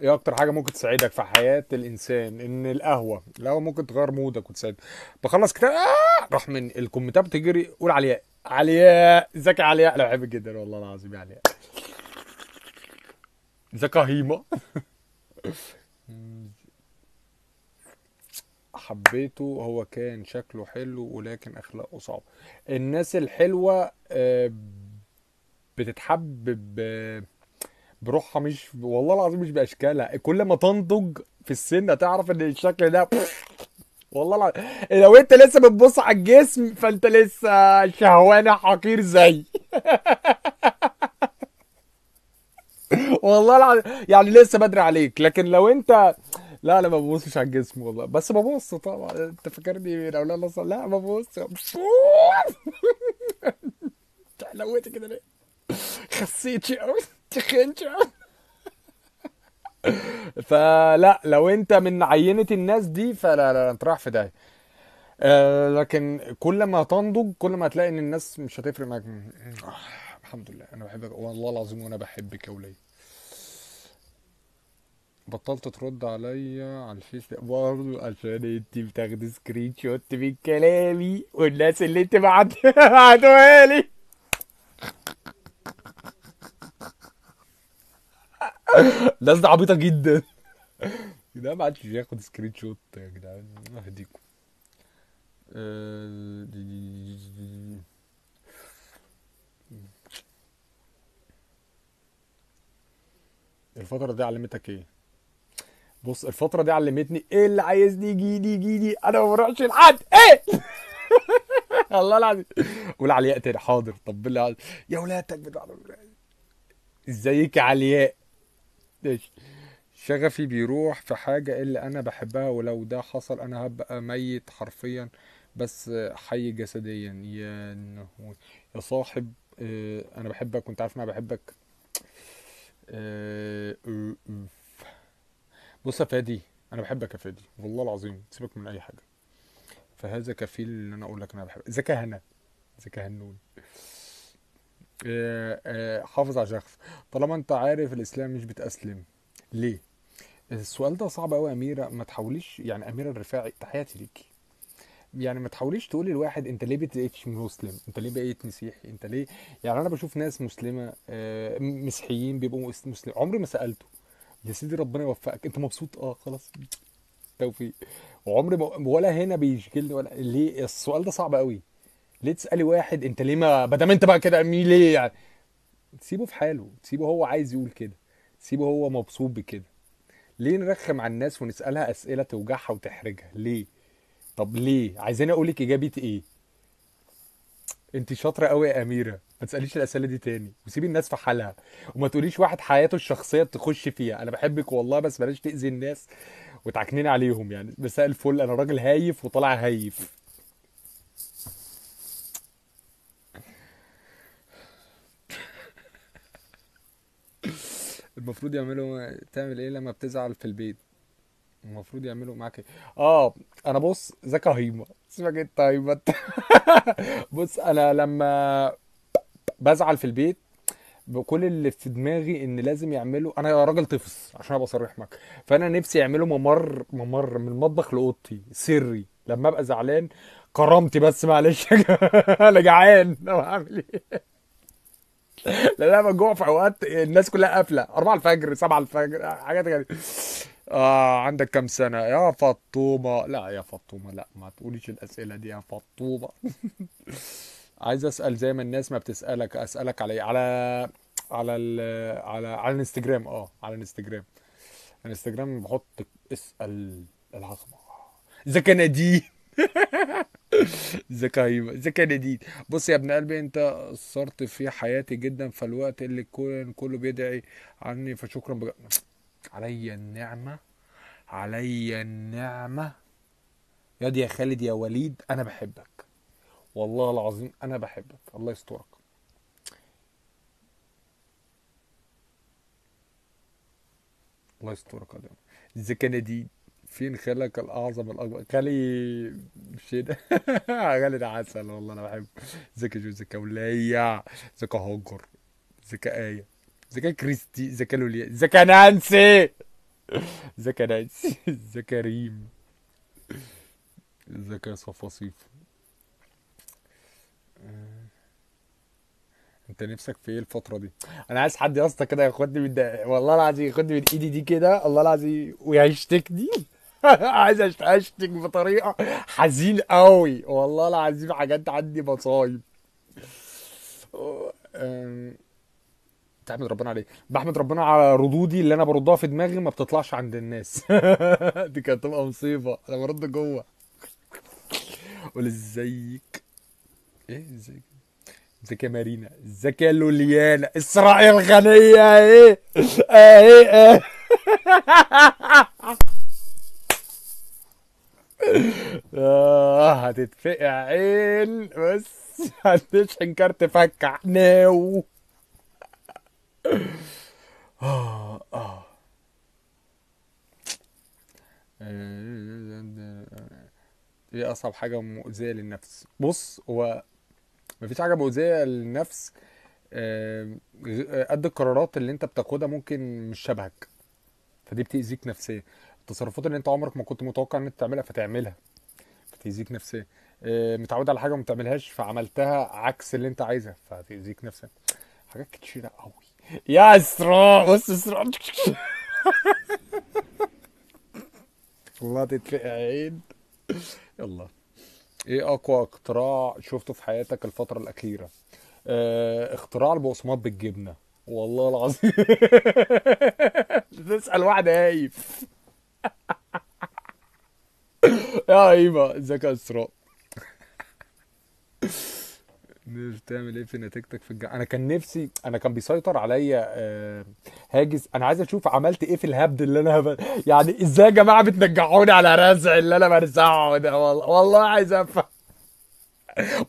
ايه اكتر حاجه ممكن تساعدك في حياه الانسان ان القهوه القهوه ممكن تغير مودك وتساعد بخلص كتاب آه! راح من الكومنتات بتجري قول علياء علياء ازيك يا علياء انا بحبك جدا والله العظيم يا علياء ازيك يا هيما حبيته هو كان شكله حلو ولكن اخلاقه صعبه الناس الحلوه آه، بتتحب بروحها مش والله العظيم مش باشكالها يعني كل ما تنضج في السن هتعرف ان الشكل ده والله العظيم إيه، لو انت لسه بتبص على الجسم فانت لسه شهواني حقير زي والله العظيم يعني لسه بدري عليك لكن لو انت لا انا ما ببصش على الجسم والله بس ببص طبعا انت فاكرني مين اولاد نصر لا ببص حلوتي كده ليه خسيت شيء قوي تخنش فلا لو انت من عينه الناس دي فلا لا انت رايح في داهيه آه، لكن كل ما تنضج كل ما هتلاقي ان الناس مش هتفرق معاك آه، الحمد لله انا بحبك والله العظيم وانا بحبك يا ولية بطلت ترد عليا على الفيس برضه عشان انت بتاخدي سكرين شوت من كلامي والناس اللي انت بعتها لي الناس دي عبيطه جدا يا جدعان ما عادش ياخد سكرين شوت يا جدعان اهديكم آه، الفترة دي علمتك ايه؟ بص الفترة دي علمتني ايه اللي عايزني يجيني يجيني انا ما بروحش لحد ايه؟ الله العظيم قول علياء تاني حاضر طب بالله يا ولادك بتاع ازيك يا علياء شغفي بيروح في حاجة اللي أنا بحبها ولو ده حصل أنا هبقى ميت حرفيا بس حي جسديا يا يا صاحب آه، أنا بحبك وأنت عارف أنا بحبك آه، بص يا فادي أنا بحبك يا فادي والله العظيم سيبك من أي حاجة فهذا كفيل إن أنا أقول لك أنا بحبك يا هنا يا هنون آه، آه، حافظ على شغفك طالما انت عارف الاسلام مش بتاسلم ليه السؤال ده صعب قوي اميره ما تحاوليش يعني اميره الرفاعي تحياتي ليكي يعني ما تحاوليش تقولي لواحد انت ليه بتبقيتش مسلم انت ليه بقيت مسيحي انت ليه يعني انا بشوف ناس مسلمه آه، مسيحيين بيبقوا مسلم عمري ما سالته يا سيدي ربنا يوفقك انت مبسوط اه خلاص توفيق وعمري ولا هنا بيشكلني ولا ليه السؤال ده صعب قوي ليه تسالي واحد انت ليه ما بدام انت بقى كده ليه يعني تسيبه في حاله تسيبه هو عايز يقول كده تسيبه هو مبسوط بكده ليه نرخم على الناس ونسالها اسئله توجعها وتحرجها ليه طب ليه عايزين اقول لك اجابه ايه انت شاطره قوي يا اميره ما تساليش الاسئله دي تاني وسيبي الناس في حالها وما تقوليش واحد حياته الشخصيه بتخش فيها انا بحبك والله بس بلاش تاذي الناس وتعكنين عليهم يعني مساء الفل انا راجل هايف وطالع هايف المفروض يعملوا تعمل ايه لما بتزعل في البيت المفروض يعملوا معاك ايه اه انا بص ذاك هيما سيبك انت هيما بص انا لما بزعل في البيت بكل اللي في دماغي ان لازم يعملوا انا راجل طفص عشان ابقى صريح معاك فانا نفسي يعملوا ممر ممر من المطبخ لاوضتي سري لما ابقى زعلان كرامتي بس معلش انا جعان انا هعمل ايه لانها جوع في اوقات الناس كلها قافله 4 الفجر 7 الفجر حاجات كده اه عندك كام سنه يا فطومه لا يا فطومه لا ما تقوليش الاسئله دي يا فطومه عايز اسال زي ما الناس ما بتسالك اسالك على إيه؟ على على ال على على الانستجرام اه على الانستجرام الانستجرام بحط اسال العظمه اذا كان دي ذكاء ذكاء جديد بص يا ابن قلبي انت صرت في حياتي جدا فالوقت اللي الكون كله بيدعي عني فشكرا بج... عليا النعمه عليا النعمه يا دي يا خالد يا وليد انا بحبك والله العظيم انا بحبك الله يسترك الله يسترك يا ذكاء جديد فين خالك الاعظم الاكبر خالي ده خالي ده عسل والله انا بحبه زكي جو زكا وليع زكا هجر زكا ايه زكا كريستي زكا لوليا زكا نانسي زكا نانسي زكا ريم زكا صفاصيف آه. انت نفسك في ايه الفتره دي انا عايز حد يا اسطى كده ياخدني من ده والله العظيم ياخدني من ايدي دي كده الله العظيم ويشتكني عايز اشتك بطريقه حزين قوي والله العظيم حاجات عندي مصايب تحمد ربنا عليك بحمد ربنا على ردودي اللي انا بردها في دماغي ما بتطلعش عند الناس دي كانت تبقى مصيبه انا برد جوه قول ازيك ايه ازيك ازيك يا مارينا ازيك يا لوليانا اسرائيل غنيه ايه ايه ايه اه هتتفقع عين بس هتشحن كارت فكع ناو آه، آه. ايه اصعب حاجه مؤذيه للنفس بص هو مفيش حاجه مؤذيه للنفس آه، قد القرارات اللي انت بتاخدها ممكن مش شبهك فدي بتأذيك نفسيا التصرفات اللي انت عمرك ما كنت متوقع ان انت تعملها فتعملها فتأذيك نفسيا آه، متعود على حاجه وما بتعملهاش فعملتها عكس اللي انت عايزها فتأذيك نفسيا حاجات كتيره قوي يا اسراء بص اسراء والله تتفقع عين يلا ايه اقوى اختراع شفته في حياتك الفتره الاخيره اه اختراع البقسماط بالجبنه والله العظيم تسال واحد هايف يا هيما ازيك يا اسراء بتعمل ايه في نتيجتك في الجامعه انا كان نفسي انا كان بيسيطر عليا آه... هاجس انا عايز اشوف عملت ايه في الهبد اللي انا هب... يعني ازاي يا جماعه بتنجحوني على رزع اللي انا برزعه ده والله والله عايز افهم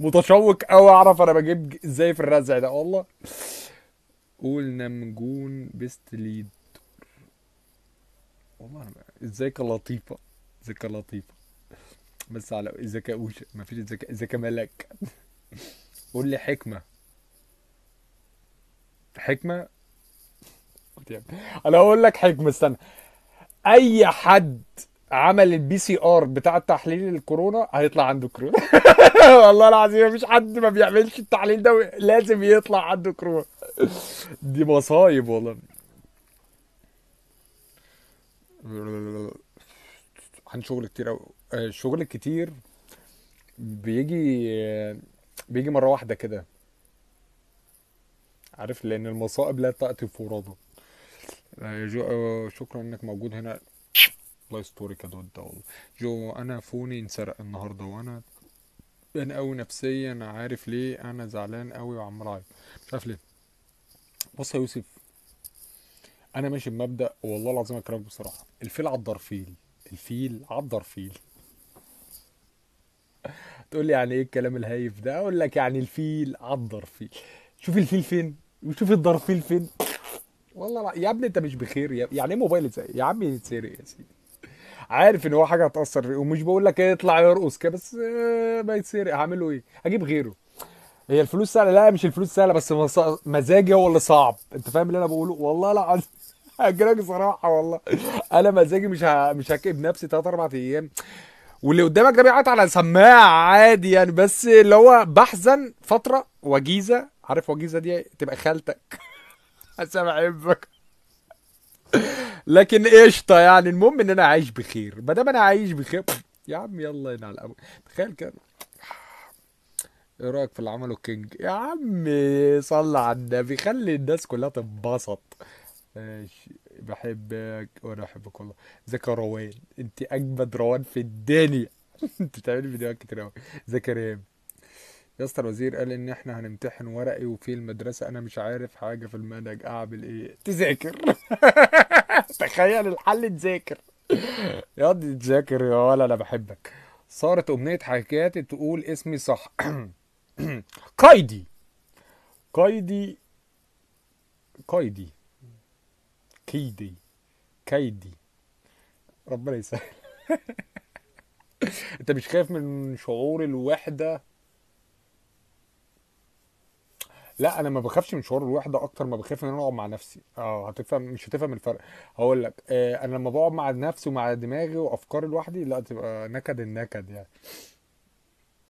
متشوق قوي اعرف انا بجيب ازاي في الرزع ده والله قول نمجون بيست ليد والله ازيك لطيفه ازيك لطيفه بس على ازيك ما مفيش ازيك ازيك ملك قول لي حكمه حكمه انا هقول لك حكمه استنى اي حد عمل البي سي ار بتاع التحليل الكورونا هيطلع عنده كورونا والله العظيم مفيش حد ما بيعملش التحليل ده لازم يطلع عنده كورونا دي مصايب والله عن شغل كتير أو الشغل آه، الكتير بيجي بيجي مرة واحدة كده عارف لأن المصائب لا تأتي فرادى آه، آه، شكرا إنك موجود هنا الله يسترك يا دود والله جو أنا فوني انسرق النهاردة وأنا انا قوي نفسيا عارف ليه انا زعلان قوي وعمال اعيط مش عارف ليه بص يا يوسف انا ماشي بمبدا والله العظيم اكرمك بصراحه الفيل عضر فيل الفيل عضر فيل تقول لي يعني ايه الكلام الهايف ده اقول لك يعني الفيل عضر فيل شوف الفيل فين وشوف الضرفيل فين والله لا. يا ابني انت مش بخير يا يعني ايه موبايل اتسرق يا عم يتسرق يا سيدي عارف ان هو حاجه هتاثر فيه ومش بقول لك اطلع إيه يرقص كده بس آه، ما يتسرق هعمل له ايه اجيب غيره هي الفلوس سهله لا مش الفلوس سهله بس مزاجي هو اللي صعب انت فاهم اللي انا بقوله والله العظيم هجراك صراحه والله انا مزاجي مش ه... مش هكئب نفسي ثلاث اربع ايام واللي قدامك ده بيعيط على سماعه عادي يعني بس اللي هو بحزن فتره وجيزه عارف وجيزه دي تبقى خالتك سامع عيبك بحبك لكن قشطه يعني المهم ان انا عايش بخير ما دام انا عايش بخير يا عم يلا هنا على تخيل كده ايه رايك في اللي عمله كينج يا عم صلى على النبي خلي الناس كلها تنبسط بحبك وانا احبك والله زكا روان انت اجمد روان في الدنيا انت بتعملي فيديوهات كتير قوي ازيك يا ريم يا اسطى الوزير قال ان احنا هنمتحن ورقي وفي المدرسه انا مش عارف حاجه في المنهج اعمل ايه تذاكر تخيل الحل تذاكر يا دي تذاكر يا ولا انا بحبك صارت امنيه حكايات تقول اسمي صح قيدي قيدي قيدي كيدي كيدي ربنا يسهل انت مش خايف من شعور الوحده لا انا ما بخافش من شعور الوحده اكتر ما بخاف ان انا اقعد مع نفسي اه هتفهم مش هتفهم الفرق هقول لك آه انا لما بقعد مع نفسي ومع دماغي وافكاري لوحدي لا تبقى نكد النكد يعني